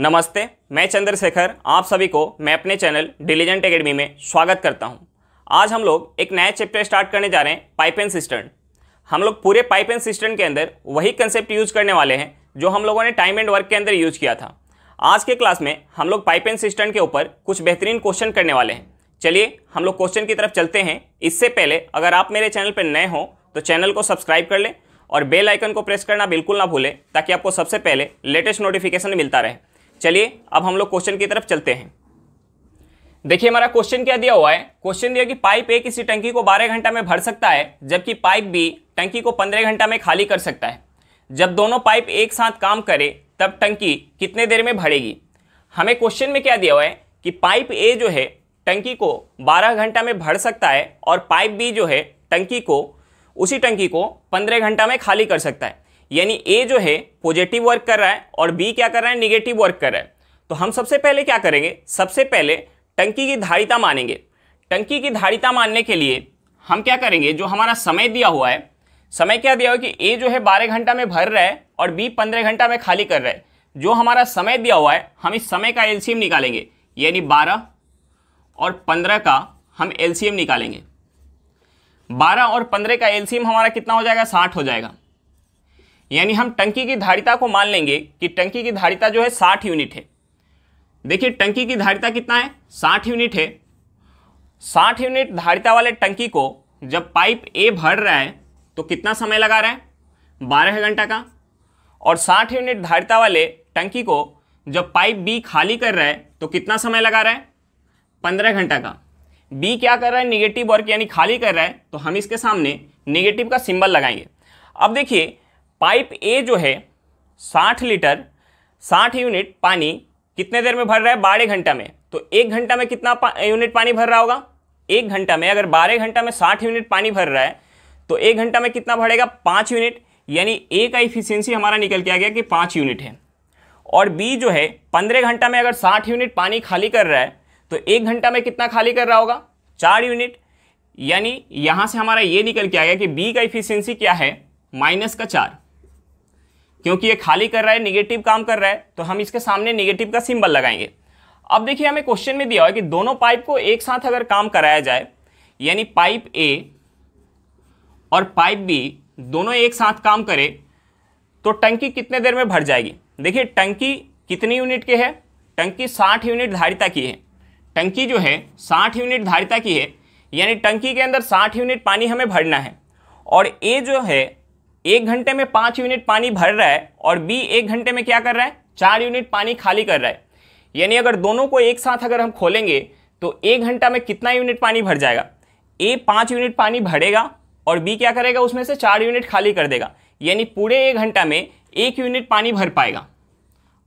नमस्ते मैं चंद्रशेखर आप सभी को मैं अपने चैनल डिलीजेंट एकेडमी में स्वागत करता हूं। आज हम लोग एक नया चैप्टर स्टार्ट करने जा रहे हैं पाइप एंड सिस्टर्न हम लोग पूरे पाइप एंड सिस्टर्न के अंदर वही कंसेप्ट यूज करने वाले हैं जो हम लोगों ने टाइम एंड वर्क के अंदर यूज किया था आज के क्लास में हम लोग पाइप एंड सिस्टर्न के ऊपर कुछ बेहतरीन क्वेश्चन करने वाले हैं चलिए हम लोग क्वेश्चन की तरफ चलते हैं इससे पहले अगर आप मेरे चैनल पर नए हों तो चैनल को सब्सक्राइब कर लें और बेल आइकन को प्रेस करना बिल्कुल ना भूलें ताकि आपको सबसे पहले लेटेस्ट नोटिफिकेशन मिलता रहे चलिए अब हम लोग क्वेश्चन की तरफ चलते हैं देखिए हमारा क्वेश्चन क्या दिया हुआ है क्वेश्चन दिया कि पाइप ए किसी टंकी को 12 घंटा में भर सकता है जबकि पाइप बी टंकी को 15 घंटा में खाली कर सकता है जब दोनों पाइप एक साथ काम करे तब टंकी कितने देर में भरेगी हमें क्वेश्चन में क्या दिया हुआ है कि पाइप ए जो है टंकी को 12 घंटा में भर सकता है और पाइप बी जो है टंकी को उसी टंकी को पंद्रह घंटा में खाली कर सकता है यानी ए जो है पॉजिटिव वर्क कर रहा है और बी क्या कर रहा है निगेटिव वर्क कर रहा है तो हम सबसे पहले क्या करेंगे सबसे पहले टंकी की धारिता मानेंगे टंकी की धारिता मानने के लिए हम क्या करेंगे जो हमारा समय दिया हुआ है समय क्या दिया हुआ है कि ए जो है बारह घंटा में भर रहा है और बी पंद्रह घंटा में खाली कर रहा है जो हमारा समय दिया हुआ है हम इस समय का एलसीएम निकालेंगे यानी बारह और पंद्रह का हम एलसीएम निकालेंगे बारह और पंद्रह का एलसीएम हमारा कितना हो जाएगा साठ हो जाएगा यानी हम टंकी की धारिता को मान लेंगे कि टंकी की धारिता जो है साठ यूनिट है देखिए टंकी की धारिता कितना है साठ यूनिट है साठ यूनिट धारिता वाले टंकी को जब पाइप ए भर रहा है तो कितना समय लगा रहा है बारह घंटा का और साठ यूनिट धारिता वाले टंकी को जब पाइप बी खाली कर रहा है तो कितना समय लगा रहा है पंद्रह घंटा का बी क्या कर रहा है निगेटिव वर्क यानी खाली कर रहा है तो हम इसके सामने निगेटिव का सिंबल लगाएंगे अब देखिए पाइप ए जो है साठ लीटर साठ यूनिट पानी कितने देर में भर रहा है बारह घंटा में तो एक घंटा में कितना पा, यूनिट पानी भर रहा होगा एक घंटा में अगर बारह घंटा में साठ यूनिट पानी भर रहा है तो एक घंटा में कितना भरेगा पाँच यूनिट यानी ए का इफिशियंसी हमारा निकल के आ गया कि पाँच यूनिट है और बी जो है पंद्रह घंटा में अगर साठ यूनिट पानी खाली कर रहा है तो एक घंटा में कितना खाली कर रहा होगा चार यूनिट यानी यहाँ से हमारा ये निकल के आ गया कि बी का इफिशियंसी क्या है माइनस का चार क्योंकि ये खाली कर रहा है निगेटिव काम कर रहा है तो हम इसके सामने निगेटिव का सिंबल लगाएंगे अब देखिए हमें क्वेश्चन में दिया हुआ है कि दोनों पाइप को एक साथ अगर काम कराया जाए यानी पाइप ए और पाइप बी दोनों एक साथ काम करे तो टंकी कितने देर में भर जाएगी देखिए टंकी कितनी यूनिट के है टंकी साठ यूनिट धारिता की है टंकी जो है साठ यूनिट धारिता की है यानी टंकी के अंदर साठ यूनिट पानी हमें भरना है और ए जो है एक घंटे में पांच यूनिट पानी भर रहा है और बी एक घंटे में क्या कर रहा है चार यूनिट पानी खाली कर रहा है यानी अगर दोनों को एक साथ अगर हम खोलेंगे तो एक घंटा में कितना यूनिट पानी भर जाएगा ए पाँच यूनिट पानी भरेगा और बी क्या करेगा उसमें से चार यूनिट खाली कर देगा यानी पूरे एक घंटा में एक यूनिट पानी भर पाएगा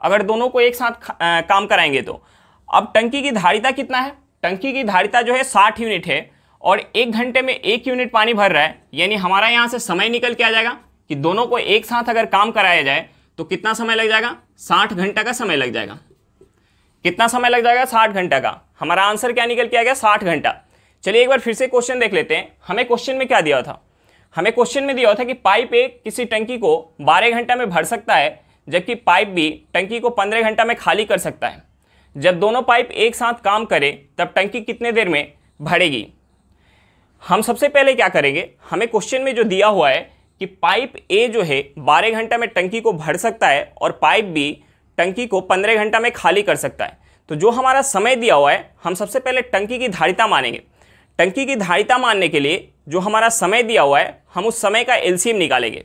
अगर दोनों को एक साथ आ, काम कराएंगे तो अब टंकी की धारिता कितना है टंकी की धारिता जो है साठ यूनिट है और एक घंटे में एक यूनिट पानी भर रहा है यानी हमारा यहाँ से समय निकल के आ जाएगा कि दोनों को एक साथ अगर काम कराया जाए तो कितना समय लग जाएगा साठ घंटा का समय लग जाएगा कितना समय लग जाएगा साठ घंटा का हमारा आंसर क्या निकल के आ गया साठ घंटा चलिए एक बार फिर से क्वेश्चन देख लेते हैं हमें क्वेश्चन में क्या दिया था हमें क्वेश्चन में दिया हुआ था कि पाइप ए किसी टंकी को बारह घंटा में भर सकता है जबकि पाइप बी टंकी को पंद्रह घंटा में खाली कर सकता है जब दोनों पाइप एक साथ काम करे तब टंकी कितने देर में भरेगी हम सबसे पहले क्या करेंगे हमें क्वेश्चन में जो दिया हुआ है कि पाइप ए जो है बारह घंटे में टंकी को भर सकता है और पाइप बी टंकी को पंद्रह घंटा में खाली कर सकता है तो जो हमारा समय दिया हुआ है हम सबसे पहले टंकी की धारिता मानेंगे टंकी की धारिता मानने के लिए जो हमारा समय दिया हुआ है हम उस समय का एलसीएम निकालेंगे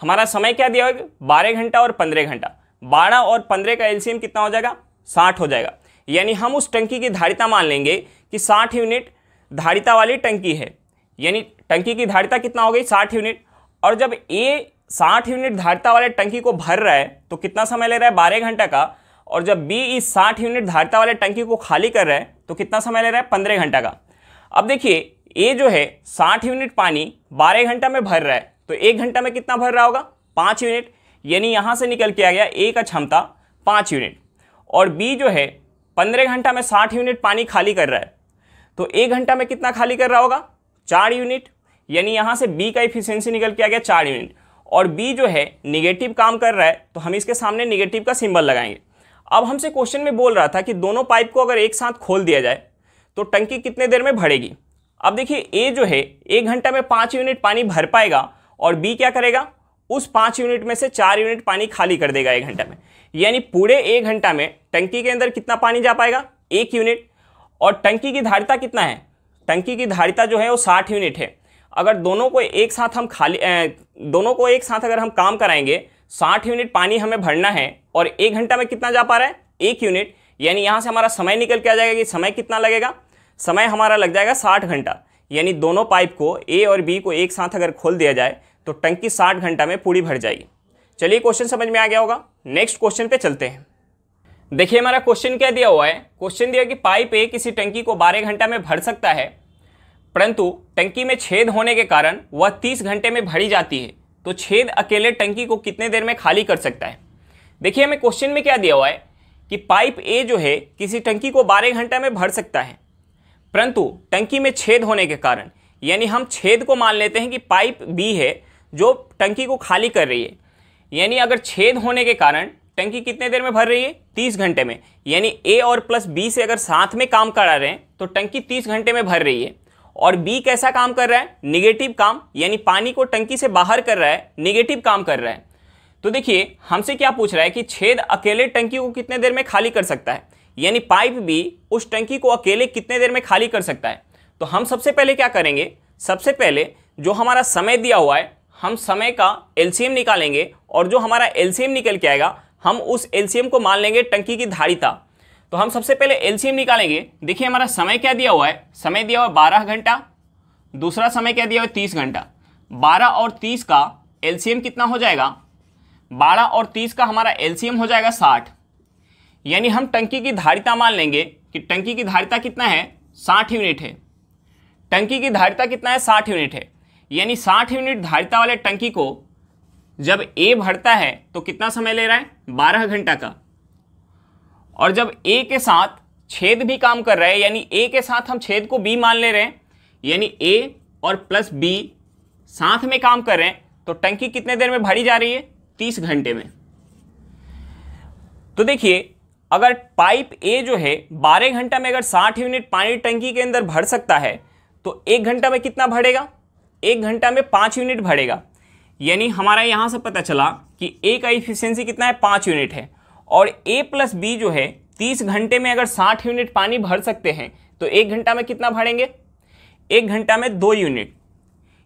हमारा समय क्या दिया हुआ है बारह घंटा और पंद्रह घंटा बारह और पंद्रह का एलसीएम कितना हो जाएगा साठ हो जाएगा यानी हम उस टंकी की धारिता मान लेंगे कि साठ यूनिट धारिता वाली टंकी है यानी टंकी की धारिता कितना हो गई साठ यूनिट और जब ए साठ यूनिट धारता वाले टंकी को भर रहा है तो कितना समय ले रहा है बारह घंटा का और जब बी इस e साठ यूनिट धारता वाले टंकी को खाली कर रहा है तो कितना समय ले रहा है पंद्रह घंटा का अब देखिए ए जो है साठ यूनिट पानी बारह घंटा में भर रहा है तो एक घंटा में कितना भर रहा होगा पाँच यूनिट यानी यहाँ से निकल के आ गया ए का क्षमता पाँच यूनिट और बी जो है पंद्रह घंटा में साठ यूनिट पानी खाली कर रहा है तो एक घंटा में कितना खाली कर रहा होगा चार यूनिट यानी यहाँ से बी का इफिशियंसी निकल के आ गया चार यूनिट और बी जो है निगेटिव काम कर रहा है तो हम इसके सामने निगेटिव का सिंबल लगाएंगे अब हमसे क्वेश्चन में बोल रहा था कि दोनों पाइप को अगर एक साथ खोल दिया जाए तो टंकी कितने देर में भरेगी अब देखिए ए जो है एक घंटा में पाँच यूनिट पानी भर पाएगा और बी क्या करेगा उस पाँच यूनिट में से चार यूनिट पानी खाली कर देगा एक घंटा में यानी पूरे एक घंटा में टंकी के अंदर कितना पानी जा पाएगा एक यूनिट और टंकी की धारिता कितना है टंकी की धारिता जो है वो साठ यूनिट है अगर दोनों को एक साथ हम खाली दोनों को एक साथ अगर हम काम कराएंगे साठ यूनिट पानी हमें भरना है और एक घंटा में कितना जा पा रहा है एक यूनिट यानी यहाँ से हमारा समय निकल के आ जाएगा कि समय कितना लगेगा समय हमारा लग जाएगा साठ घंटा यानी दोनों पाइप को ए और बी को एक साथ अगर खोल दिया जाए तो टंकी साठ घंटा में पूरी भर जाएगी चलिए क्वेश्चन समझ में आ गया होगा नेक्स्ट क्वेश्चन पे चलते हैं देखिए हमारा क्वेश्चन क्या दिया हुआ है क्वेश्चन दिया कि पाइप ए किसी टंकी को बारह घंटा में भर सकता है परंतु टंकी में छेद होने के कारण वह तीस घंटे में भरी जाती है तो छेद अकेले टंकी को कितने देर में खाली कर सकता है देखिए हमें क्वेश्चन में क्या दिया हुआ है कि पाइप ए जो है किसी टंकी को बारह घंटे में भर सकता है परंतु टंकी में छेद होने के कारण यानी हम छेद को मान लेते हैं कि पाइप बी है जो टंकी को खाली कर रही है यानी अगर छेद होने के कारण टंकी कितने देर में भर रही है तीस घंटे में यानी ए और प्लस बी से अगर साथ में काम करा रहे हैं तो टंकी तीस घंटे में भर रही है और बी कैसा काम कर रहा है निगेटिव काम यानी पानी को टंकी से बाहर कर रहा है निगेटिव काम कर रहा है तो देखिए हमसे क्या पूछ रहा है कि छेद अकेले टंकी को कितने देर में खाली कर सकता है यानी पाइप भी उस टंकी को अकेले कितने देर में खाली कर सकता है तो हम सबसे पहले क्या करेंगे सबसे पहले जो हमारा समय दिया हुआ है हम समय का एल निकालेंगे और जो हमारा एल निकल के आएगा हम उस एल को मान लेंगे टंकी की धारिता तो हम सबसे पहले एलसीएम निकालेंगे देखिए हमारा समय क्या दिया हुआ है समय दिया हुआ है बारह घंटा दूसरा समय क्या दिया हुआ है तीस घंटा बारह और तीस का एलसीएम कितना हो जाएगा बारह और तीस का हमारा एलसीएम हो जाएगा साठ यानी हम टंकी की धारिता मान लेंगे कि टंकी की धारिता कितना है साठ यूनिट है टंकी की धारिता कितना है साठ यूनिट है यानी साठ यूनिट धारिता वाले टंकी को जब ए भरता है तो कितना समय ले रहा है बारह घंटा का और जब ए के साथ छेद भी काम कर रहा है यानी ए के साथ हम छेद को बी मान ले रहे हैं यानी ए और प्लस बी साथ में काम कर रहे हैं तो टंकी कितने देर में भरी जा रही है तीस घंटे में तो देखिए अगर पाइप ए जो है बारह घंटा में अगर साठ यूनिट पानी टंकी के अंदर भर सकता है तो एक घंटा में कितना भरेगा एक घंटा में पाँच यूनिट भरेगा यानी हमारा यहाँ से पता चला कि ए का इफिशियंसी कितना है पाँच यूनिट है और ए प्लस बी जो है तीस घंटे में अगर साठ यूनिट पानी भर सकते हैं तो एक घंटा में कितना भरेंगे एक घंटा में दो यूनिट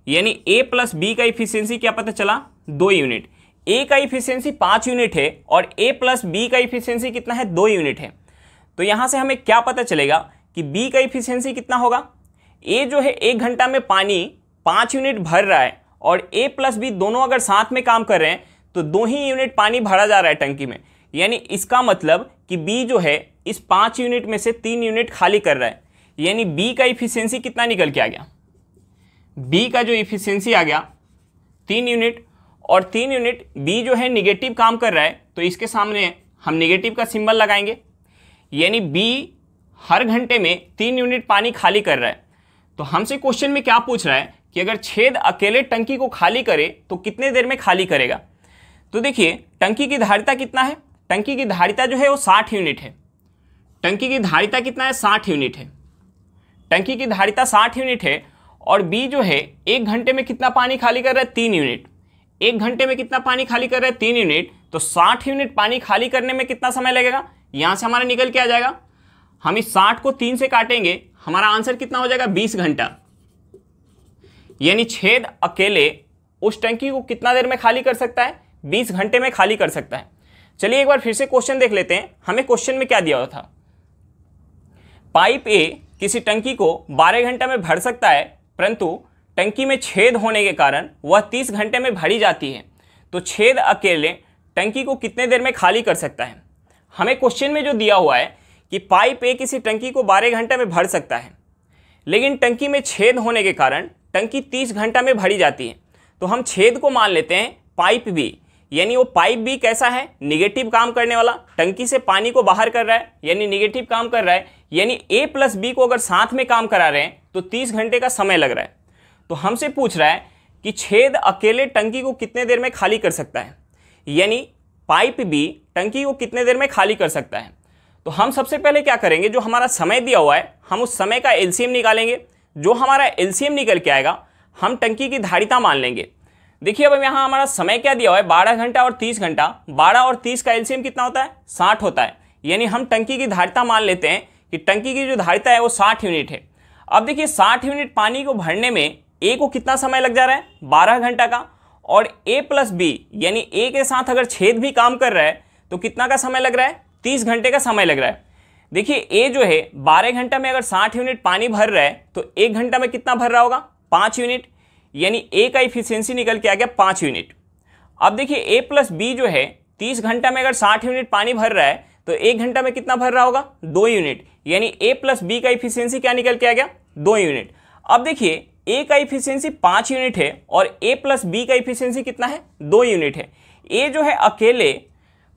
यानी ए प्लस बी का इफिशियंसी क्या पता चला दो यूनिट ए का इफिशियंसी पाँच यूनिट है और ए प्लस बी का इफिशियंसी कितना है दो यूनिट है तो यहाँ से हमें क्या पता चलेगा कि बी का इफिशियंसी कितना होगा ए जो है एक घंटा में पानी पाँच यूनिट भर रहा है और ए प्लस बी दोनों अगर साथ में काम कर रहे हैं तो दो ही यूनिट पानी भरा जा रहा है टंकी में यानी इसका मतलब कि बी जो है इस पाँच यूनिट में से तीन यूनिट खाली कर रहा है यानी बी का इफिशियंसी कितना निकल के आ गया बी का जो इफिशियंसी आ गया तीन यूनिट और तीन यूनिट बी जो है निगेटिव काम कर रहा है तो इसके सामने हम निगेटिव का सिंबल लगाएंगे यानी बी हर घंटे में तीन यूनिट पानी खाली कर रहा है तो हमसे क्वेश्चन में क्या पूछ रहा है कि अगर छेद अकेले टंकी को खाली करे तो कितने देर में खाली करेगा तो देखिए टंकी की धारिता कितना है टंकी की धारिता जो है वो साठ यूनिट है टंकी की धारिता कितना है साठ यूनिट है टंकी की धारिता साठ यूनिट है और बी जो है एक घंटे में कितना पानी खाली कर रहा है तीन यूनिट एक घंटे में कितना पानी खाली कर रहा है तीन यूनिट तो साठ यूनिट पानी खाली करने में कितना समय लगेगा यहाँ से हमारा निकल के आ जाएगा हम इस साठ को तीन से काटेंगे हमारा आंसर कितना हो जाएगा बीस घंटा यानी छेद अकेले उस टंकी को कितना देर में खाली कर सकता है बीस घंटे में खाली कर सकता है चलिए एक बार फिर से क्वेश्चन देख लेते हैं हमें क्वेश्चन में क्या दिया हुआ था पाइप ए किसी टंकी को 12 घंटे में भर सकता है परंतु टंकी में छेद होने के कारण वह 30 घंटे में भरी जाती है तो छेद अकेले टंकी को कितने देर में खाली कर सकता है हमें क्वेश्चन में जो दिया हुआ है कि पाइप ए किसी टंकी को 12 घंटे में भर सकता है लेकिन टंकी में छेद होने के कारण टंकी 30 घंटा में भरी जाती है तो हम छेद को मान लेते हैं पाइप बी यानी वो पाइप भी कैसा है निगेटिव काम करने वाला टंकी से पानी को बाहर कर रहा है यानी निगेटिव काम कर रहा है यानी ए प्लस बी को अगर साथ में काम करा रहे हैं तो तीस घंटे का समय लग रहा है तो हमसे पूछ रहा है कि छेद अकेले टंकी को कितने देर में खाली कर सकता है यानी पाइप भी टंकी को कितने देर में खाली कर सकता है तो हम सबसे पहले क्या करेंगे जो हमारा समय दिया हुआ है हम उस समय का एलसीएम निकालेंगे जो हमारा एलसीएम निकल के आएगा हम टंकी की धारिता मान लेंगे देखिए अब यहाँ हमारा समय क्या दिया हुआ है बारह घंटा और तीस घंटा बारह और तीस का एलसीएम कितना होता है साठ होता है यानी हम टंकी की धारिता मान लेते हैं कि टंकी की जो धारिता है वो साठ यूनिट है अब देखिए साठ यूनिट पानी को भरने में ए को कितना समय लग जा रहा है बारह घंटा का और ए प्लस बी यानी ए के साथ अगर छेद भी काम कर रहा है तो कितना का समय लग रहा है तीस घंटे का समय लग रहा है देखिए ए जो है बारह घंटा में अगर साठ यूनिट पानी भर रहा है तो एक घंटा में कितना भर रहा होगा पाँच यूनिट यानी ए का इफिशियंसी निकल के आ गया पाँच यूनिट अब देखिए ए प्लस बी जो है तीस घंटा में अगर साठ यूनिट पानी भर रहा है तो एक घंटा में कितना भर रहा होगा दो यूनिट यानी ए प्लस बी का इफिशियंसी क्या निकल के आ गया दो यूनिट अब देखिए ए का इफिशियंसी पाँच यूनिट है और ए प्लस बी का इफिशियंसी कितना है दो यूनिट है ए जो है अकेले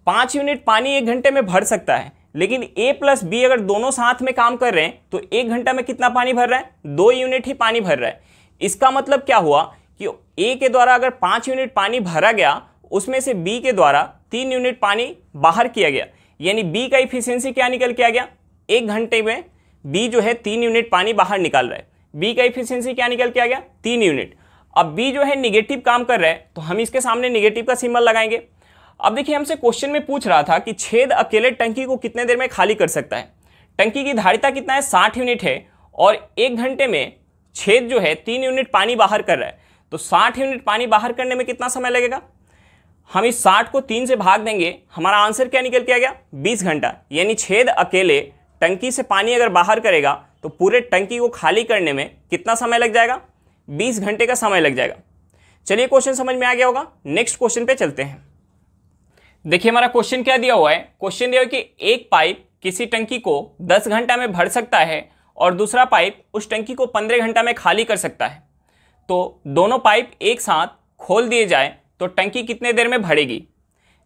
पाँच यूनिट पानी एक घंटे में भर सकता है लेकिन ए प्लस बी अगर दोनों साथ में काम कर रहे हैं तो एक घंटा में कितना पानी भर रहा है दो यूनिट ही पानी भर रहा है इसका मतलब क्या हुआ कि ए के द्वारा अगर पाँच यूनिट पानी भरा गया उसमें से बी के द्वारा तीन यूनिट पानी बाहर किया गया यानी बी का इफिशियंसी क्या निकल के आ गया एक घंटे में बी जो है तीन यूनिट पानी बाहर निकाल रहा है बी का इफिशियंसी क्या निकल के आ गया तीन यूनिट अब बी जो है निगेटिव काम कर रहा है तो हम इसके सामने निगेटिव का सिंबल लगाएंगे अब देखिए हमसे क्वेश्चन में पूछ रहा था कि छेद अकेले टंकी को कितने देर में खाली कर सकता है टंकी की धारिता कितना है साठ यूनिट है और एक घंटे में छेद जो है तीन यूनिट पानी बाहर कर रहा है तो साठ यूनिट पानी बाहर करने में कितना समय लगेगा हम इस साठ को तीन से भाग देंगे हमारा आंसर क्या निकल के आ गया बीस घंटा यानी छेद अकेले टंकी से पानी अगर बाहर करेगा तो पूरे टंकी को खाली करने में कितना समय लग जाएगा बीस घंटे का समय लग जाएगा चलिए क्वेश्चन समझ में आ गया होगा नेक्स्ट क्वेश्चन पे चलते हैं देखिए हमारा क्वेश्चन क्या दिया हुआ है क्वेश्चन दिया हुआ है कि एक पाइप किसी टंकी को दस घंटा में भर सकता है और दूसरा पाइप उस टंकी को पंद्रह घंटा में खाली कर सकता है तो दोनों पाइप एक साथ खोल दिए जाए तो टंकी कितने देर में भरेगी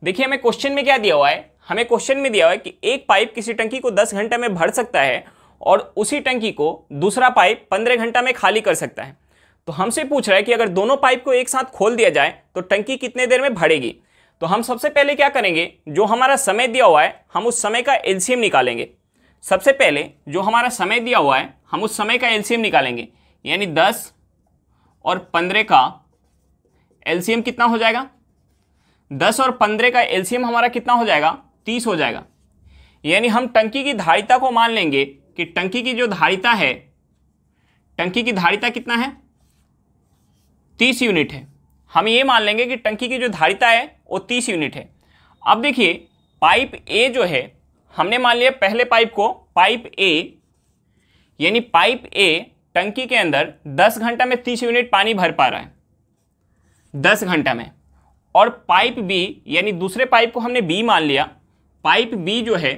देखिए हमें क्वेश्चन में क्या दिया हुआ है हमें क्वेश्चन में दिया हुआ है कि एक पाइप किसी टंकी को दस घंटे में भर सकता है और उसी टंकी को दूसरा पाइप पंद्रह घंटा में खाली कर सकता है तो हमसे पूछ रहा है कि अगर दोनों पाइप को एक साथ खोल दिया जाए तो टंकी कितने देर में भरेगी तो हम सबसे पहले क्या करेंगे जो हमारा समय दिया हुआ है हम उस समय का एल्सियम निकालेंगे सबसे पहले जो हमारा समय दिया हुआ है हम उस समय का एलसीएम निकालेंगे यानी दस और पंद्रह का एलसीएम कितना हो जाएगा दस और पंद्रह का एलसीएम हमारा कितना हो जाएगा तीस हो जाएगा यानी हम टंकी की धारिता को मान लेंगे कि टंकी की जो धारिता है टंकी की धारिता कितना है तीस यूनिट है हम ये मान लेंगे कि टंकी की जो धारिता है वो तीस यूनिट है अब देखिए पाइप ए जो है हमने मान लिया पहले पाइप को पाइप ए यानी पाइप ए टंकी के अंदर 10 घंटा में 30 यूनिट पानी भर पा रहा है 10 घंटा में और पाइप बी यानी दूसरे पाइप को हमने बी मान लिया पाइप बी जो है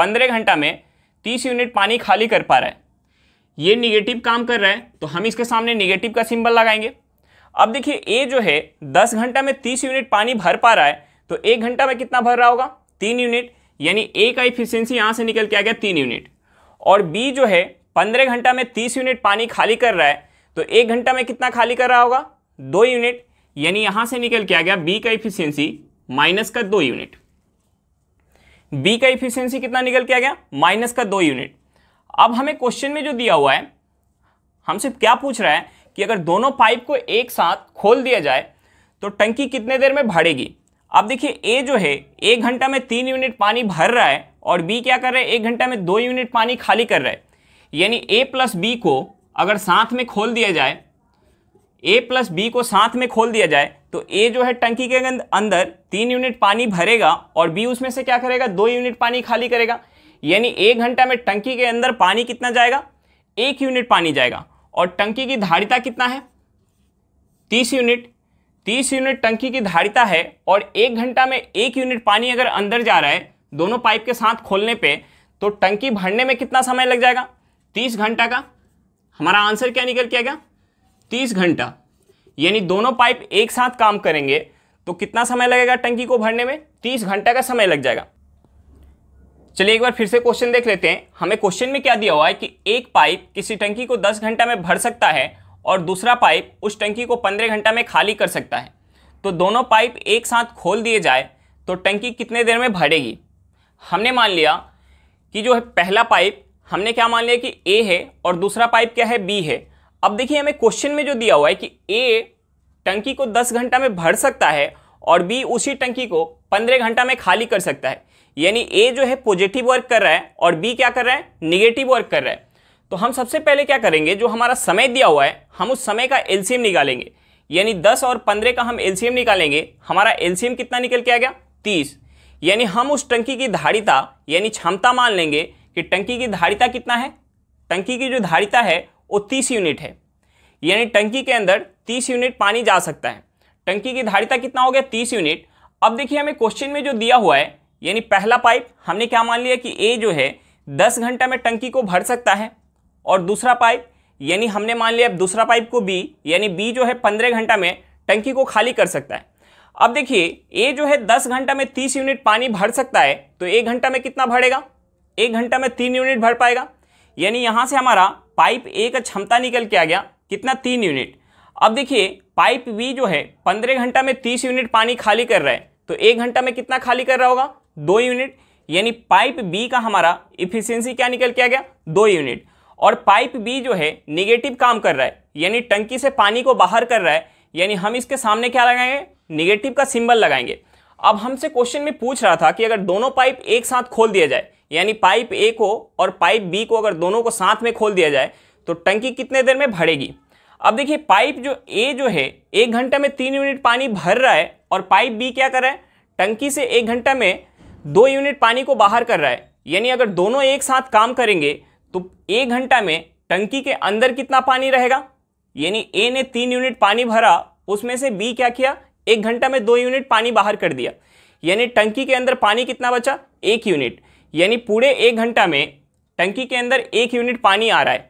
15 घंटा में 30 यूनिट पानी खाली कर पा रहा है ये निगेटिव काम कर रहा है तो हम इसके सामने निगेटिव का सिंबल लगाएंगे अब देखिए ए जो है 10 घंटा में 30 यूनिट पानी भर पा रहा है तो एक घंटा में कितना भर रहा होगा तीन यूनिट यानी ए का इफिशियंसी यहाँ से निकल के आ गया तीन यूनिट और बी जो है पंद्रह घंटा में तीस यूनिट पानी खाली कर रहा है तो एक घंटा में कितना खाली कर रहा होगा दो यूनिट यानी यहाँ से निकल के आ गया बी का इफिशियंसी माइनस का दो यूनिट बी का इफिशियंसी कितना निकल के आ गया माइनस का दो यूनिट अब हमें क्वेश्चन में जो दिया हुआ है हमसे क्या पूछ रहा है कि अगर दोनों पाइप को एक साथ खोल दिया जाए तो टंकी कितने देर में भरेगी अब देखिए ए जो है एक घंटा में तीन यूनिट पानी भर रहा है और बी क्या कर रहा है एक घंटा में दो यूनिट पानी खाली कर रहा है यानी ए प्लस बी को अगर साथ में खोल दिया जाए ए प्लस बी को साथ में खोल दिया जाए तो ए जो है टंकी के अंदर तीन यूनिट पानी भरेगा और बी उसमें से क्या करेगा दो यूनिट पानी खाली करेगा यानी एक घंटा में टंकी के अंदर पानी कितना जाएगा एक यूनिट पानी जाएगा और टंकी की धारिता कितना है तीस यूनिट तीस यूनिट टंकी की धारिता है और एक घंटा में एक यूनिट पानी अगर अंदर जा रहा है दोनों पाइप के साथ खोलने पे तो टंकी भरने में कितना समय लग जाएगा तीस घंटा का हमारा आंसर क्या निकल के आएगा तीस घंटा यानी दोनों पाइप एक साथ काम करेंगे तो कितना समय लगेगा टंकी को भरने में तीस घंटा का समय लग जाएगा चलिए एक बार फिर से क्वेश्चन देख लेते हैं हमें क्वेश्चन में क्या दिया हुआ है कि एक पाइप किसी टंकी को दस घंटा में भर सकता है और दूसरा पाइप उस टंकी को पंद्रह घंटा में खाली कर सकता है तो दोनों पाइप एक साथ खोल दिए जाए तो टंकी कितने देर में भरेगी हमने मान लिया कि जो है पहला पाइप हमने क्या मान लिया कि ए है और दूसरा पाइप क्या है बी है अब देखिए हमें क्वेश्चन में जो दिया हुआ है कि ए टंकी को दस घंटा में भर सकता है और बी उसी टंकी को पंद्रह घंटा में खाली कर सकता है यानी ए जो है पॉजिटिव वर्क कर रहा है और बी क्या कर रहा है निगेटिव वर्क कर रहा है तो हम सबसे पहले क्या करेंगे जो हमारा समय दिया हुआ है हम उस समय का एलसीएम निकालेंगे यानी 10 और 15 का हम एलसीएम निकालेंगे हमारा एलसीएम कितना निकल के आ गया 30 यानी हम उस टंकी की धारिता यानी क्षमता मान लेंगे कि टंकी की धारिता कितना है टंकी की जो धारिता है वो तीस यूनिट है यानी टंकी के अंदर तीस यूनिट पानी जा सकता है टंकी की धारिता कितना हो गया तीस यूनिट अब देखिए हमें क्वेश्चन में जो दिया हुआ है यानी पहला पाइप हमने क्या मान लिया कि ए जो है दस घंटा में टंकी को भर सकता है और दूसरा पाइप यानी हमने मान लिया अब दूसरा पाइप को बी यानी बी जो है पंद्रह घंटा में टंकी को खाली कर सकता है अब देखिए ए जो है दस घंटा में तीस यूनिट पानी भर सकता है तो एक घंटा में कितना भरेगा एक घंटा में तीन यूनिट भर पाएगा यानी यहाँ से हमारा पाइप ए का क्षमता निकल के आ गया कितना तीन यूनिट अब देखिए पाइप बी जो है पंद्रह घंटा में तीस यूनिट पानी खाली कर रहा है तो एक घंटा में कितना खाली कर रहा होगा दो यूनिट यानी पाइप बी का हमारा इफिशियंसी क्या निकल के आ गया दो यूनिट और पाइप बी जो है निगेटिव काम कर रहा है यानी टंकी से पानी को बाहर कर रहा है यानी हम इसके सामने क्या लगाएंगे निगेटिव का सिंबल लगाएंगे अब हमसे क्वेश्चन में पूछ रहा था कि अगर दोनों पाइप एक साथ खोल दिया जाए यानी पाइप ए को और पाइप बी को अगर दोनों को साथ में खोल दिया जाए तो टंकी कितने देर में भरेगी अब देखिए पाइप जो ए जो है एक घंटे में तीन यूनिट पानी भर रहा है और पाइप बी क्या कर रहा है टंकी से एक घंटा में दो यूनिट पानी को बाहर कर रहा है यानी अगर दोनों एक साथ काम करेंगे तो एक घंटा में टंकी के अंदर कितना पानी रहेगा यानी ए ने तीन यूनिट पानी भरा उसमें से बी क्या किया एक घंटा में दो यूनिट पानी बाहर कर दिया यानी टंकी के अंदर पानी कितना बचा एक यूनिट यानी पूरे एक घंटा में टंकी के अंदर एक यूनिट पानी आ रहा है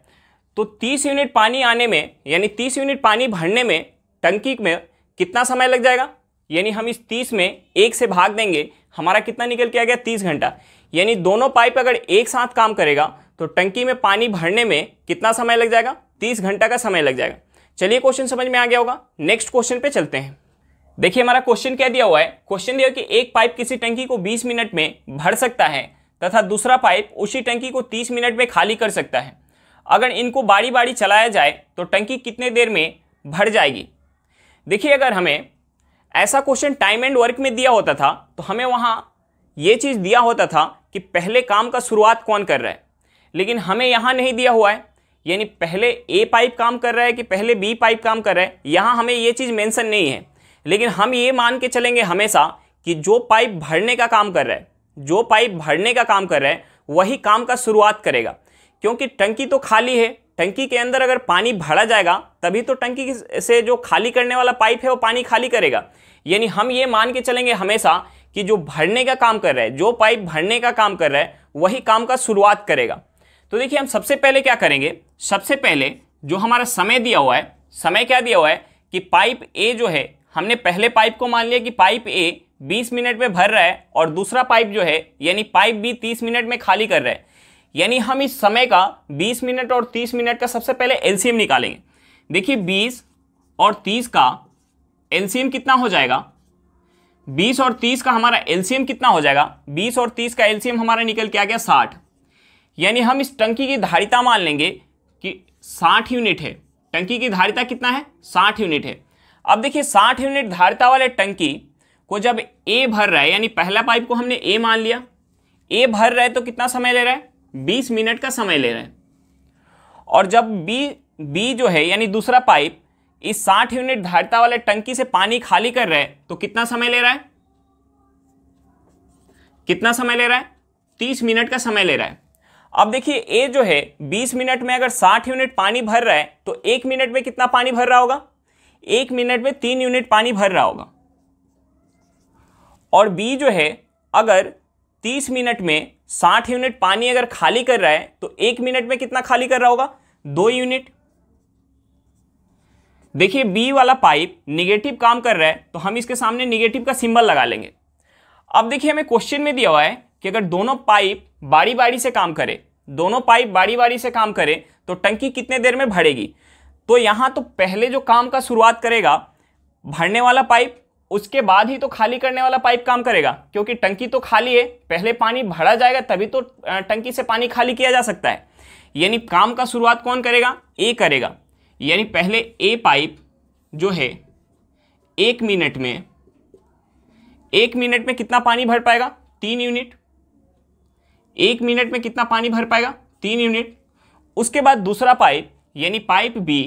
तो तीस यूनिट पानी आने में यानी तीस यूनिट पानी भरने में टंकी में कितना समय लग जाएगा यानी हम इस तीस में एक से भाग देंगे हमारा कितना निकल के आ गया तीस घंटा यानी दोनों पाइप अगर एक साथ काम करेगा तो टंकी में पानी भरने में कितना समय लग जाएगा तीस घंटा का समय लग जाएगा चलिए क्वेश्चन समझ में आ गया होगा नेक्स्ट क्वेश्चन पे चलते हैं देखिए हमारा क्वेश्चन क्या दिया हुआ है क्वेश्चन दिया कि एक पाइप किसी टंकी को 20 मिनट में भर सकता है तथा दूसरा पाइप उसी टंकी को 30 मिनट में खाली कर सकता है अगर इनको बारी बारी चलाया जाए तो टंकी कितने देर में भर जाएगी देखिए अगर हमें ऐसा क्वेश्चन टाइम एंड वर्क में दिया होता था तो हमें वहाँ ये चीज़ दिया होता था कि पहले काम का शुरुआत कौन कर रहा है लेकिन हमें यहाँ नहीं दिया हुआ है यानी पहले ए पाइप काम कर रहा है कि पहले बी पाइप काम कर रहा है यहाँ हमें ये चीज़ मेंशन नहीं है लेकिन हम ये मान के चलेंगे हमेशा कि जो पाइप भरने का काम कर रहा है जो पाइप भरने का काम कर रहा है वही काम का शुरुआत करेगा क्योंकि टंकी तो खाली है टंकी के अंदर अगर पानी भरा जाएगा तभी तो टंकी से जो खाली करने वाला पाइप है वो पानी खाली करेगा यानी हम ये मान के चलेंगे हमेशा कि जो भरने का काम कर रहा है जो पाइप भरने का काम कर रहा है वही काम का शुरुआत करेगा तो देखिए हम सबसे पहले क्या करेंगे सबसे पहले जो हमारा समय दिया हुआ है समय क्या दिया हुआ है कि पाइप ए जो है हमने पहले पाइप को मान लिया कि पाइप ए 20 मिनट में भर रहा है और दूसरा पाइप जो है यानी पाइप बी 30 मिनट में खाली कर रहा है यानी हम इस समय का 20 मिनट और 30 मिनट का सबसे पहले एलसीएम निकालेंगे देखिए 20 और 30 का एलसीएम कितना हो जाएगा 20 और 30 का हमारा एलसीएम कितना हो जाएगा 20 और 30 का एलसीएम हमारा निकल के आ गया साठ यानी हम इस टंकी की धारिता मान लेंगे कि साठ यूनिट है टंकी की धारिता कितना है साठ यूनिट है अब देखिए साठ यूनिट धारिता वाले टंकी को जब ए भर रहा है यानी पहला पाइप को हमने ए मान लिया ए भर रहा है तो कितना समय ले रहा है बीस मिनट का समय ले रहा है और जब बी बी जो है यानी दूसरा पाइप इस साठ यूनिट धारिता वाले टंकी से पानी खाली कर रहा है तो कितना समय ले रहा है कितना समय ले रहा है तीस मिनट का समय ले रहा है अब देखिए ए जो है 20 मिनट में अगर 60 यूनिट पानी भर रहा है तो एक मिनट में कितना पानी भर रहा होगा एक मिनट में तीन यूनिट पानी भर रहा होगा और बी जो है अगर 30 मिनट में 60 यूनिट पानी अगर खाली कर रहा है तो एक मिनट में कितना खाली कर रहा होगा दो यूनिट देखिए बी वाला पाइप निगेटिव काम कर रहा है तो हम इसके सामने निगेटिव का सिंबल लगा लेंगे अब देखिए हमें क्वेश्चन में दिया हुआ है कि अगर दोनों पाइप बारी बारी से काम करें दोनों पाइप बारी बारी से काम करें तो टंकी कितने देर में भरेगी तो यहाँ तो पहले जो काम का शुरुआत करेगा भरने वाला पाइप उसके बाद ही तो खाली करने वाला पाइप काम करेगा क्योंकि टंकी तो खाली है पहले पानी भरा जाएगा तभी तो टंकी से पानी खाली किया जा सकता है यानी काम का शुरुआत कौन करेगा ए करेगा यानी पहले ए पाइप जो है एक मिनट में एक मिनट में कितना पानी भर पाएगा तीन यूनिट एक मिनट में कितना पानी भर पाएगा तीन यूनिट उसके बाद दूसरा पाइप यानी पाइप बी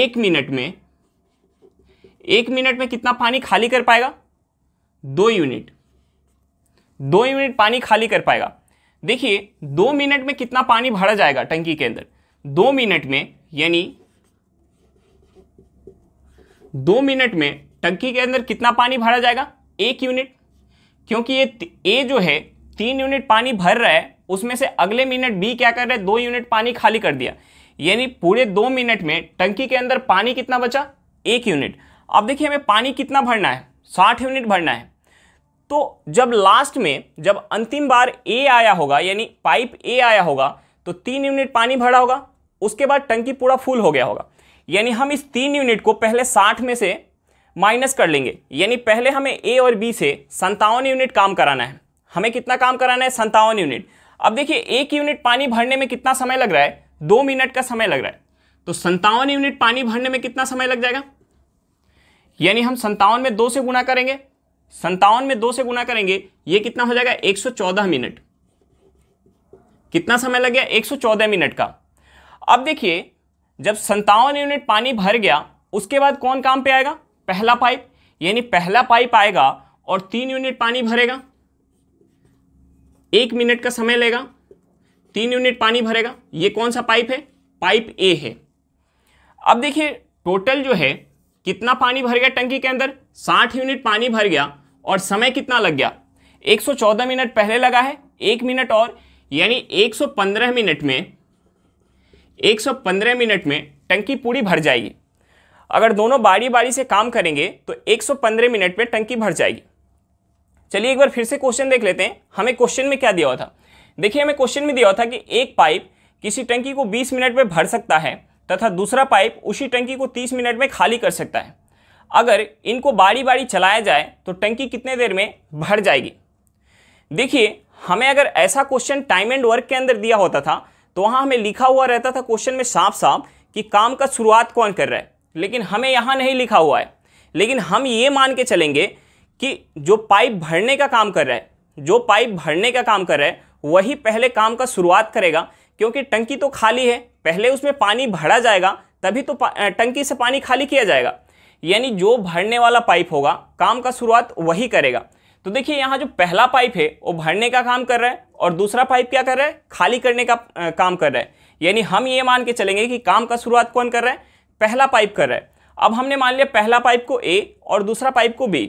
एक मिनट में एक मिनट में कितना पानी खाली कर पाएगा दो यूनिट दो यूनिट पानी खाली कर पाएगा देखिए दो मिनट में कितना पानी भरा जाएगा टंकी के अंदर दो मिनट में यानी दो मिनट में टंकी के अंदर कितना पानी भरा जाएगा एक यूनिट क्योंकि ये ए जो है तीन यूनिट पानी भर रहा है उसमें से अगले मिनट बी क्या कर रहा है दो यूनिट पानी खाली कर दिया यानी पूरे दो मिनट में टंकी के अंदर पानी कितना बचा एक यूनिट अब देखिए हमें पानी कितना भरना है साठ यूनिट भरना है तो जब लास्ट में जब अंतिम बार ए आया होगा यानी पाइप ए आया होगा तो तीन यूनिट पानी भरा होगा उसके बाद टंकी पूरा फुल हो गया होगा यानी हम इस तीन यूनिट को पहले साठ में से माइनस कर लेंगे यानी पहले हमें ए और बी से संतावन यूनिट काम कराना है हमें कितना काम कराना है संतावन यूनिट अब देखिए एक यूनिट पानी भरने में कितना समय लग रहा है दो मिनट का समय लग रहा है तो संतावन यूनिट पानी भरने में कितना समय लग जाएगा यानी हम संतावन में दो से गुना करेंगे संतावन में दो से गुना करेंगे ये कितना हो जाएगा 114 मिनट कितना समय लग गया 114 मिनट का अब देखिए जब संतावन यूनिट पानी भर गया उसके बाद कौन काम पे आएगा पहला पाइप यानी पहला पाइप आएगा और तीन यूनिट पानी भरेगा एक मिनट का समय लेगा तीन यूनिट पानी भरेगा ये कौन सा पाइप है पाइप ए है अब देखिए टोटल जो है कितना पानी भर गया टंकी के अंदर 60 यूनिट पानी भर गया और समय कितना लग गया 114 मिनट पहले लगा है एक मिनट और यानी 115 मिनट में 115 मिनट में टंकी पूरी भर जाएगी अगर दोनों बारी बारी से काम करेंगे तो 115 मिनट में टंकी भर जाएगी चलिए एक बार फिर से क्वेश्चन देख लेते हैं हमें क्वेश्चन में क्या दिया हुआ था देखिए हमें क्वेश्चन में दिया हुआ था कि एक पाइप किसी टंकी को 20 मिनट में भर सकता है तथा दूसरा पाइप उसी टंकी को 30 मिनट में खाली कर सकता है अगर इनको बारी बारी चलाया जाए तो टंकी कितने देर में भर जाएगी देखिए हमें अगर ऐसा क्वेश्चन टाइम एंड वर्क के अंदर दिया होता था तो वहाँ हमें लिखा हुआ रहता था क्वेश्चन में साफ साफ कि काम का शुरुआत कौन कर रहा है लेकिन हमें यहाँ नहीं लिखा हुआ है लेकिन हम ये मान के चलेंगे कि जो पाइप भरने का काम कर रहा है जो पाइप भरने का काम कर रहा है वही पहले काम का शुरुआत करेगा क्योंकि टंकी तो खाली है पहले उसमें पानी भरा जाएगा तभी तो टंकी से पानी खाली किया जाएगा यानी जो भरने वाला पाइप होगा काम का शुरुआत वही करेगा तो देखिए यहाँ जो पहला पाइप है वो भरने का काम कर रहा है और दूसरा पाइप क्या कर रहा है खाली करने का काम कर रहा है यानी हम ये मान के चलेंगे कि काम का शुरुआत कौन कर रहा है पहला पाइप कर रहा है अब हमने मान लिया पहला पाइप को ए और दूसरा पाइप को बी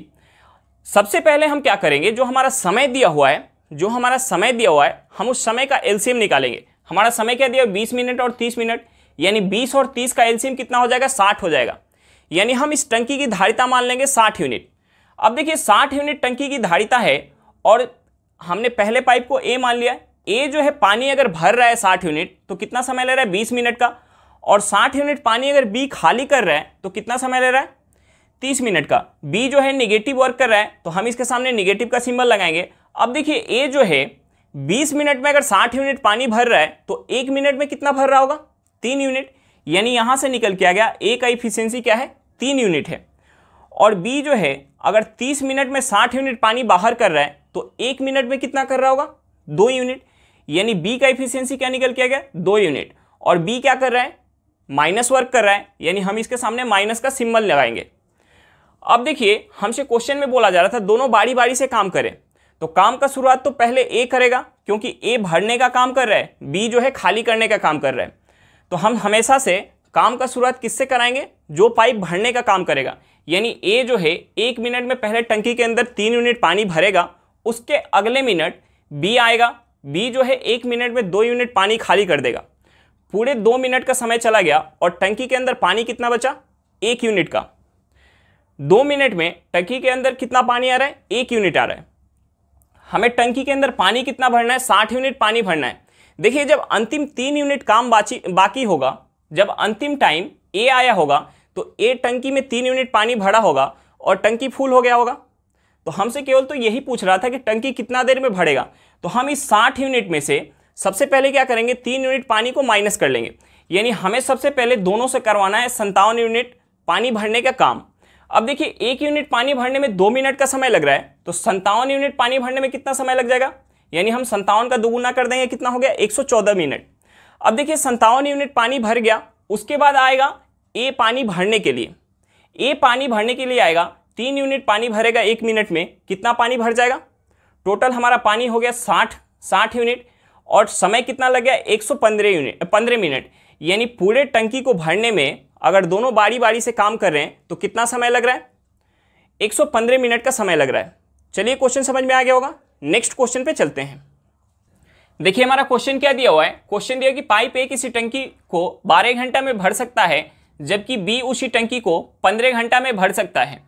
सबसे पहले हम क्या करेंगे जो हमारा समय दिया हुआ है जो हमारा समय दिया हुआ है हम उस समय का एलसीएम निकालेंगे हमारा समय क्या दिया बीस मिनट और तीस मिनट यानी बीस और तीस का एलसीएम कितना हो जाएगा साठ हो जाएगा यानी हम इस टंकी की धारिता मान लेंगे साठ यूनिट अब देखिए साठ यूनिट टंकी की धारिता है और हमने पहले पाइप को ए मान लिया ए जो है पानी अगर भर रहा है साठ यूनिट तो कितना समय ले रहा है बीस मिनट का और साठ यूनिट पानी अगर बी खाली कर रहा है तो कितना समय ले रहा है तीस मिनट का बी जो है निगेटिव वर्क कर रहा है तो हम इसके सामने निगेटिव का सिंबल लगाएंगे अब देखिए ए जो है बीस मिनट में अगर साठ यूनिट पानी भर रहा है तो एक मिनट में कितना भर रहा होगा तीन यूनिट यानी यहाँ से निकल के आ गया ए का इफिशियंसी क्या है तीन यूनिट है और बी जो है अगर तीस मिनट में साठ यूनिट पानी बाहर कर रहा है तो एक मिनट में कितना कर रहा होगा दो यूनिट यानी बी का इफिशियंसी क्या निकल के आ गया दो यूनिट और बी क्या कर रहा है माइनस वर्क कर रहा है यानी हम इसके सामने माइनस का सिम्बल लगाएंगे अब देखिए हमसे क्वेश्चन में बोला जा रहा था दोनों बारी बारी से काम करें तो काम का शुरुआत तो पहले ए करेगा क्योंकि ए भरने का काम कर रहा है बी जो है खाली करने का काम कर रहा है तो हम हमेशा से काम का शुरुआत किससे कराएंगे जो पाइप भरने का काम करेगा यानी ए जो है एक मिनट में पहले टंकी के अंदर तीन यूनिट पानी भरेगा उसके अगले मिनट बी आएगा बी जो है एक मिनट में दो यूनिट पानी खाली कर देगा पूरे दो मिनट का समय चला गया और टंकी के अंदर पानी कितना बचा एक यूनिट का दो मिनट में टंकी के अंदर कितना पानी आ रहा है एक यूनिट आ रहा है हमें टंकी के अंदर पानी कितना भरना है साठ यूनिट पानी भरना है देखिए जब अंतिम तीन यूनिट काम बाची बाकी होगा जब अंतिम टाइम ए आया होगा तो ए टंकी में तीन यूनिट पानी भरा होगा और टंकी फुल हो गया होगा तो हमसे केवल तो यही पूछ रहा था कि टंकी कितना देर में भरेगा तो हम इस साठ यूनिट में से सबसे पहले क्या करेंगे तीन यूनिट पानी को माइनस कर लेंगे यानी हमें सबसे पहले दोनों से करवाना है संतावन यूनिट पानी भरने का काम अब देखिए एक यूनिट पानी भरने में दो मिनट का समय लग रहा है तो संतावन यूनिट पानी भरने में कितना समय लग जाएगा यानी हम संतावन का दोगुना कर देंगे कितना हो गया 114 मिनट अब देखिए संतावन यूनिट पानी भर गया उसके बाद आएगा ए पानी भरने के लिए ए पानी भरने के लिए आएगा तीन यूनिट पानी भरेगा एक मिनट में कितना पानी भर जाएगा टोटल हमारा पानी हो गया साठ साठ यूनिट और समय कितना लग गया एक सौ पंद्रह यूनिट पंद्रह मिनट यानी पूरे टंकी को भरने में अगर दोनों बारी बारी से काम कर रहे हैं तो कितना समय लग रहा है 115 मिनट का समय लग रहा है चलिए क्वेश्चन समझ में आ गया होगा नेक्स्ट क्वेश्चन पे चलते हैं देखिए हमारा क्वेश्चन क्या दिया हुआ है क्वेश्चन दिया कि पाइप ए किसी टंकी को 12 घंटा में भर सकता है जबकि बी उसी टंकी को 15 घंटा में भर सकता है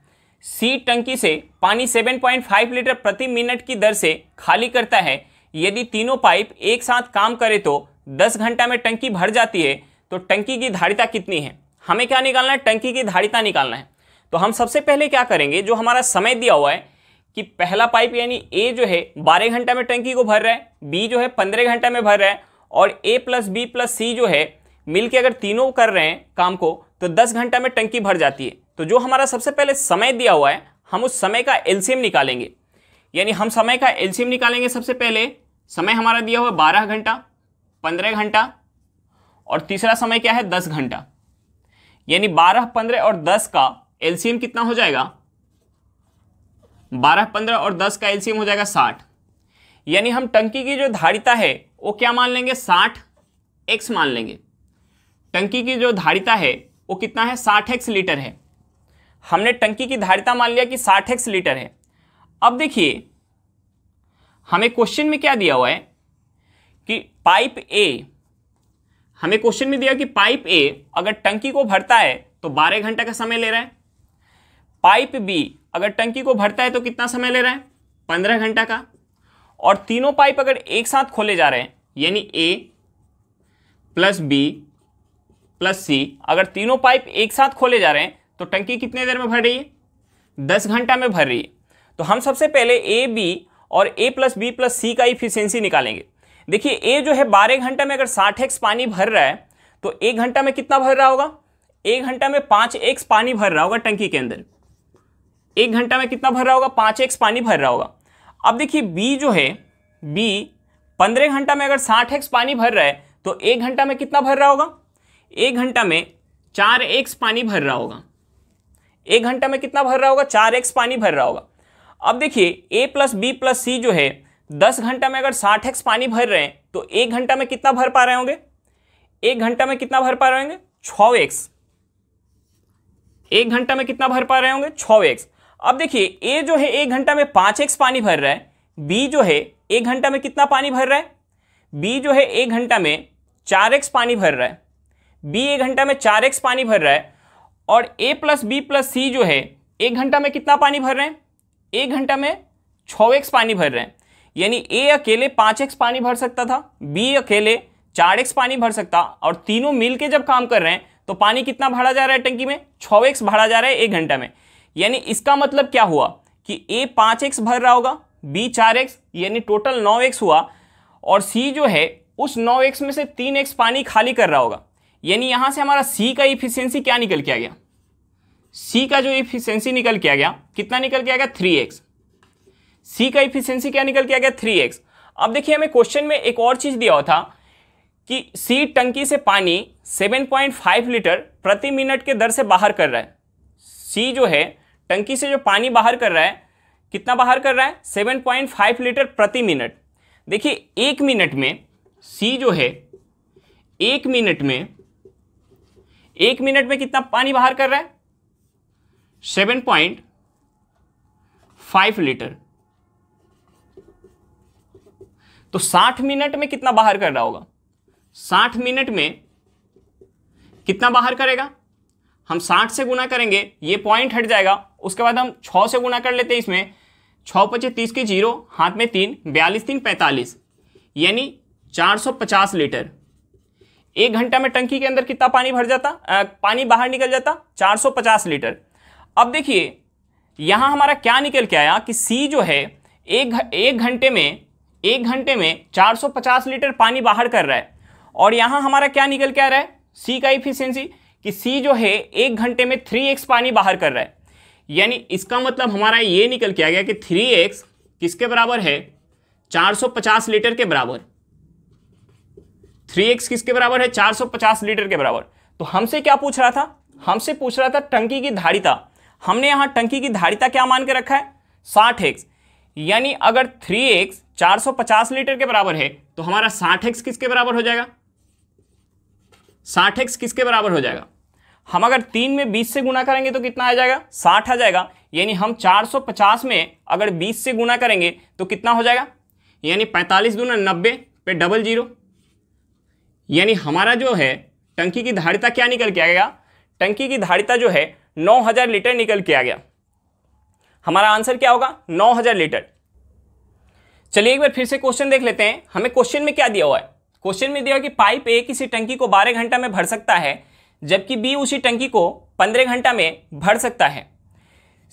सी टंकी से पानी 7.5 लीटर प्रति मिनट की दर से खाली करता है यदि तीनों पाइप एक साथ काम करे तो दस घंटा में टंकी भर जाती है तो टंकी की धारिता कितनी है हमें क्या निकालना है टंकी की धारिता निकालना है तो हम सबसे पहले क्या करेंगे जो हमारा समय दिया हुआ है कि पहला पाइप यानी ए जो है बारह घंटे में टंकी को भर रहा है बी जो है पंद्रह घंटे में भर रहा है और A plus B plus C जो है मिलके अगर तीनों कर रहे हैं काम को तो दस घंटा में टंकी भर जाती है तो जो हमारा सबसे पहले समय दिया हुआ है हम उस समय का एल्सियम निकालेंगे यानी हम समय का एल्सियम निकालेंगे सबसे पहले समय हमारा दिया हुआ है बारह घंटा पंद्रह घंटा और तीसरा समय क्या है दस घंटा यानी बारह पंद्रह और दस का एलसीएम कितना हो जाएगा बारह पंद्रह और दस का एलसीएम हो जाएगा साठ यानी हम टंकी की जो धारिता है वो क्या मान लेंगे साठ एक्स मान लेंगे टंकी की जो धारिता है वो कितना है साठ एक्स लीटर है हमने टंकी की धारिता मान लिया कि साठ एक्स लीटर है अब देखिए हमें क्वेश्चन में क्या दिया हुआ है कि पाइप ए हमें क्वेश्चन में दिया कि पाइप ए अगर टंकी को भरता है तो 12 घंटे का समय ले रहा है पाइप बी अगर टंकी को भरता है तो कितना समय ले रहा है पंद्रह घंटा का और तीनों पाइप अगर एक साथ खोले जा रहे हैं यानी A plus B plus C अगर तीनों पाइप एक साथ खोले जा रहे हैं तो टंकी कितने देर में भर रही है दस घंटा में भर रही है तो हम सबसे पहले ए बी और A plus B plus C का इफिशियंसी निकालेंगे देखिए ए जो है बारह घंटे में अगर साठ एक्स पानी भर रहा है तो एक घंटा में कितना भर रहा होगा एक घंटा में पांच एक्स पानी भर रहा होगा टंकी के अंदर एक घंटा में कितना भर रहा होगा पांच एक्स पानी भर रहा होगा अब देखिए बी जो है बी पंद्रह घंटा में अगर साठ एक्स पानी भर रहा है तो एक घंटा में कितना भर रहा होगा एक घंटा में चार एक्स पानी भर रहा होगा एक घंटा में कितना भर रहा होगा चार एक्स पानी भर रहा होगा अब देखिए A plus B plus C जो है दस घंटा में अगर साठ एक्स पानी भर रहे हैं तो एक घंटा में कितना भर पा रहे होंगे एक घंटा में कितना भर पा रहे होंगे छः एक्स एक घंटा में कितना भर पा रहे होंगे छः एक्स अब देखिए ए जो है एक घंटा में पाँच एक्स पानी भर रहा है बी जो है एक घंटा में कितना पानी भर रहा है बी जो है एक घंटा में चार एक्स पानी भर रहा है बी एक घंटा में चार एक्स पानी भर रहा है और A plus B plus C जो है एक घंटा में कितना पानी भर रहे हैं एक घंटा में छ एक्स पानी भर रहे हैं यानी ए अकेले पाँच एक्स पानी भर सकता था बी अकेले चार एक्स पानी भर सकता और तीनों मिल के जब काम कर रहे हैं तो पानी कितना भाड़ा जा रहा है टंकी में छः एक्स भाड़ा जा रहा है एक घंटा में यानी इसका मतलब क्या हुआ कि ए पाँच एक्स भर रहा होगा बी चार एक्स यानी टोटल नौ एक्स हुआ और सी जो है उस नौ एक्स में से तीन एक्स पानी खाली कर रहा होगा यानी यहाँ से हमारा सी का इफिशियंसी क्या निकल के आ गया सी का जो इफिशियंसी निकल के आ गया कितना निकल के आ गया थ्री एक्स सी का इफिशियंसी क्या निकल के आ गया थ्री एक्स अब देखिए हमें क्वेश्चन में एक और चीज़ दिया हुआ था कि सी टंकी से पानी 7.5 लीटर प्रति मिनट के दर से बाहर कर रहा है सी जो है टंकी से जो पानी बाहर कर रहा है कितना बाहर कर रहा है 7.5 लीटर प्रति मिनट देखिए एक मिनट में सी जो है एक मिनट में एक मिनट में कितना पानी बाहर कर रहा है 7.5 लीटर तो 60 मिनट में कितना बाहर कर रहा होगा 60 मिनट में कितना बाहर करेगा हम 60 से गुना करेंगे ये पॉइंट हट जाएगा उसके बाद हम 6 से गुना कर लेते हैं इसमें छः पचे तीस की जीरो हाथ में तीन बयालीस तीन पैंतालीस यानी 450 लीटर एक घंटा में टंकी के अंदर कितना पानी भर जाता आ, पानी बाहर निकल जाता 450 लीटर अब देखिए यहाँ हमारा क्या निकल के आया कि सी जो है एक घंटे में एक घंटे में 450 लीटर पानी बाहर कर रहा है और यहाँ हमारा क्या निकल के आ रहा है सी का इफिशियंसी कि सी जो है एक घंटे में थ्री एक्स पानी बाहर कर रहा है यानी इसका मतलब हमारा ये निकल के आ गया कि थ्री एक्स किसके बराबर है 450 लीटर के बराबर थ्री एक्स किसके बराबर है 450 लीटर के बराबर तो हमसे क्या पूछ रहा था हमसे पूछ रहा था टंकी की धारिता हमने यहां टंकी की धारिता क्या मान के रखा है साठ एक्स यानी अगर थ्री एक्स 450 लीटर के बराबर है तो हमारा साठ एक्स किसके बराबर हो जाएगा साठ एक्स किसके बराबर हो जाएगा हम अगर तीन में बीस से गुना करेंगे तो कितना आ जाएगा साठ आ जाएगा यानी हम 450 में अगर बीस से गुना करेंगे तो कितना हो जाएगा यानी पैंतालीस गुना नब्बे पे डबल जीरो यानी हमारा जो है टंकी की धारिता क्या निकल के आ गया टंकी की धारिता जो है 9000 लीटर निकल के आ गया हमारा आंसर क्या होगा 9000 लीटर चलिए एक बार फिर से क्वेश्चन देख लेते हैं हमें क्वेश्चन में क्या दिया हुआ है क्वेश्चन में दिया कि पाइप ए किसी टंकी को 12 घंटा में भर सकता है जबकि बी उसी टंकी को 15 घंटा में भर सकता है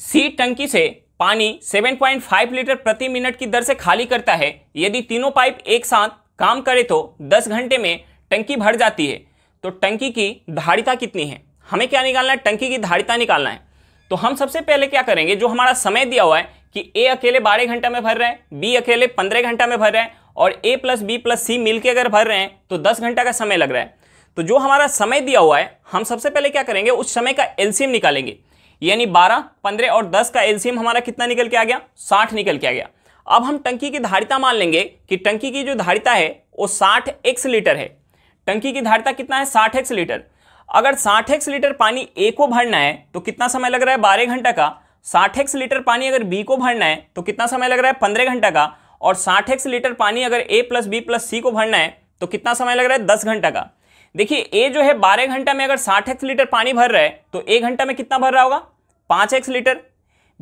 सी टंकी से पानी 7.5 लीटर प्रति मिनट की दर से खाली करता है यदि तीनों पाइप एक साथ काम करे तो 10 घंटे में टंकी भर जाती है तो टंकी की धारिता कितनी है हमें क्या निकालना है टंकी की धारिता निकालना है तो हम सबसे पहले क्या करेंगे जो हमारा समय दिया हुआ है कि ए अकेले बारह घंटा में भर रहे हैं बी अकेले पंद्रह घंटा में भर रहे हैं और A plus B plus C मिलकर अगर भर रहे हैं तो दस घंटा का समय लग रहा है तो जो हमारा समय दिया हुआ है हम सबसे पहले क्या करेंगे उस समय का एलसीएम निकालेंगे यानी 12, 15 और 10 का एलसीएम हमारा कितना निकल के आ गया साठ निकल के आ गया अब हम टंकी की धारिता मान लेंगे कि टंकी की जो धारिता है वो साठ एक्स लीटर है टंकी की धारिता कितना है साठ एक्स लीटर अगर साठ एक्स लीटर पानी ए को भरना है तो कितना समय लग रहा है बारह घंटा का साठ एक्स लीटर पानी अगर बी को भरना है तो कितना समय लग रहा है पंद्रह घंटा का और साठ एक्स लीटर पानी अगर A plus B plus C को भरना है तो कितना समय लग रहा है दस घंटा का देखिए ए जो है बारह घंटा में अगर साठ एक्स लीटर पानी भर रहा है तो ए घंटा में कितना भर रहा होगा पाँच एक्स लीटर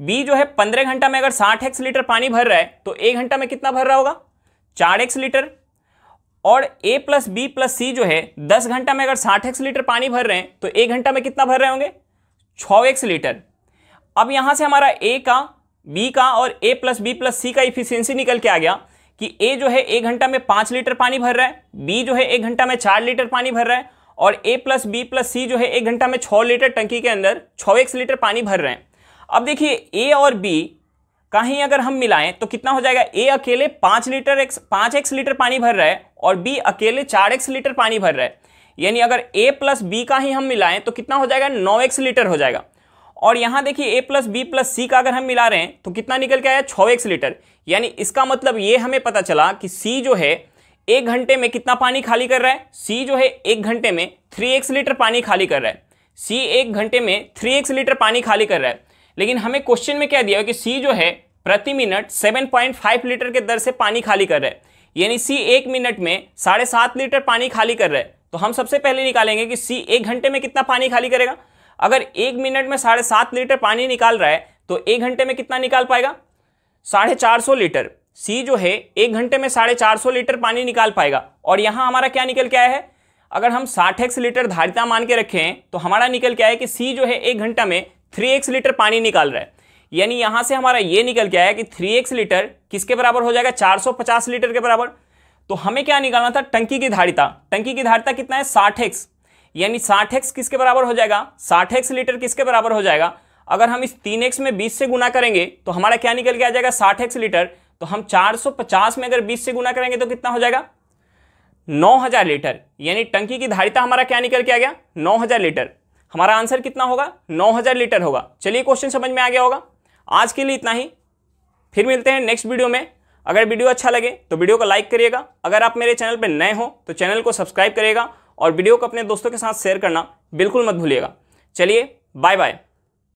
बी जो है पंद्रह घंटा में अगर साठ एक्स लीटर पानी भर रहा है तो ए घंटा में कितना भर रहा होगा चार एक्स लीटर और A plus B plus C जो है दस घंटा में अगर साठ एक्स लीटर पानी भर रहे हैं तो एक घंटा में कितना भर रहे होंगे छः एक्स लीटर अब यहां से हमारा ए का बी का और A plus B plus C का इफिशियंसी निकल के आ गया कि ए जो है एक घंटा में पाँच लीटर पानी भर रहा है बी जो है एक घंटा में चार लीटर पानी भर रहा है और A plus B plus C जो है एक घंटा में छः लीटर टंकी के अंदर छः एक्स लीटर पानी भर रहे हैं अब देखिए ए और बी का ही अगर हम मिलाएं तो कितना हो जाएगा ए अकेले पाँच लीटर एक्स पाँच एक्स लीटर पानी भर रहा है और बी अकेले चार एक्स लीटर पानी भर रहा है यानी अगर ए प्लस बी का ही हम मिलाएं तो कितना हो जाएगा नौ एक्स लीटर हो जाएगा और यहाँ देखिए A plus B plus C का अगर हम मिला रहे हैं तो कितना निकल के आया छो एक्स लीटर यानी इसका मतलब ये हमें पता चला कि सी जो है एक घंटे में कितना पानी खाली कर रहा है सी जो है एक घंटे में थ्री एक्स लीटर पानी खाली कर रहा है सी एक घंटे में थ्री एक्स लीटर पानी खाली कर रहा है लेकिन हमें क्वेश्चन में क्या दिया है कि सी जो है प्रति minute seven point five litre के दर से पानी खाली कर रहा है यानी सी एक मिनट में साढ़े सात लीटर पानी खाली कर रहा है तो हम सबसे पहले निकालेंगे कि सी एक घंटे में कितना पानी खाली करेगा अगर एक मिनट में साढ़े सात लीटर पानी निकाल रहा है तो एक घंटे में कितना निकाल पाएगा साढ़े चार सौ लीटर सी जो है एक घंटे में साढ़े चार सौ लीटर पानी निकाल पाएगा और यहाँ हमारा क्या निकल के आया है अगर हम साठ एक्स लीटर धारिता मान के रखें तो हमारा निकल के आया कि सी जो है एक घंटा में थ्री एक्स लीटर पानी निकाल रहा है यानी यहाँ से हमारा ये निकल के आया कि थ्री एक्स लीटर किसके बराबर हो जाएगा चार सौ पचास लीटर के बराबर तो हमें क्या निकालना था टंकी की धारिता टंकी की धारिता कितना है साठ एक्स यानी साठ एक्स किसके बराबर हो जाएगा साठ एक्स लीटर किसके बराबर हो जाएगा अगर हम इस तीन एक्स में बीस से गुना करेंगे तो हमारा क्या निकल के आ जाएगा साठ एक्स लीटर तो हम चार सौ पचास में अगर बीस से गुना करेंगे तो कितना हो जाएगा नौ हजार लीटर यानी टंकी की धारिता हमारा क्या निकल के आ गया नौ हजार लीटर हमारा आंसर कितना होगा नौ हजार लीटर होगा चलिए क्वेश्चन समझ में आ गया होगा आज के लिए इतना ही फिर मिलते हैं नेक्स्ट वीडियो में अगर वीडियो अच्छा लगे तो वीडियो को लाइक करिएगा अगर आप मेरे चैनल पर नए हो तो चैनल को सब्सक्राइब करिएगा और वीडियो को अपने दोस्तों के साथ शेयर करना बिल्कुल मत भूलिएगा चलिए बाय बाय